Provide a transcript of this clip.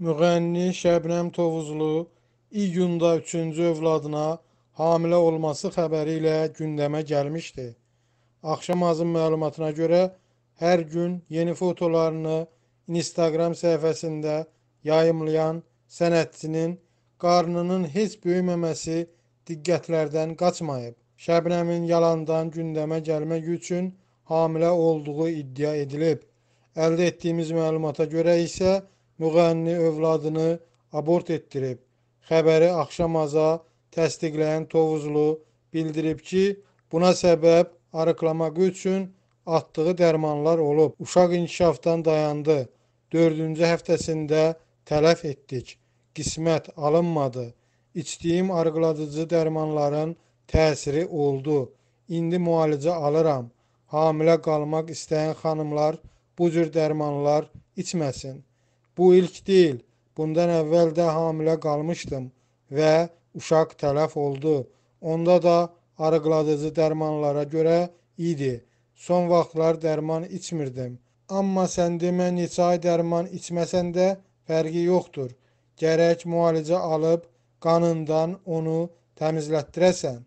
Müğənni Şəbnəm Tovuzlu iyunda üçüncü övladına hamilə olması xəbəri ilə gündəmə gəlmişdi. Axşam azın məlumatına görə hər gün yeni fotolarını Instagram səhifəsində yayımlayan sənətçinin qarnının heç böyüməməsi diqqətlərdən qaçmayıb. Şəbnəmin yalandan gündəmə gəlmək üçün hamilə olduğu iddia edilib. Əldə etdiyimiz məlumata görə isə müğənni övladını abort etdirib. Xəbəri axşamaza təsdiqləyən Tovuzlu bildirib ki, buna səbəb arıqlamaq üçün atdığı dərmanlar olub. Uşaq inkişafdan dayandı. Dördüncü həftəsində tələf etdik. Qismət alınmadı. İçdiyim arıqladıcı dərmanların təsiri oldu. İndi müalicə alıram. Hamilə qalmaq istəyən xanımlar bu cür dərmanlar içməsin. Bu ilk deyil. Bundan əvvəl də hamilə qalmışdım və uşaq tələf oldu. Onda da arıqladıcı dərmanlara görə idi. Son vaxtlar dərman içmirdim. Amma sən demə neçə ay dərman içməsən də fərqi yoxdur. Gərək müalicə alıb qanından onu təmizlətdirəsən.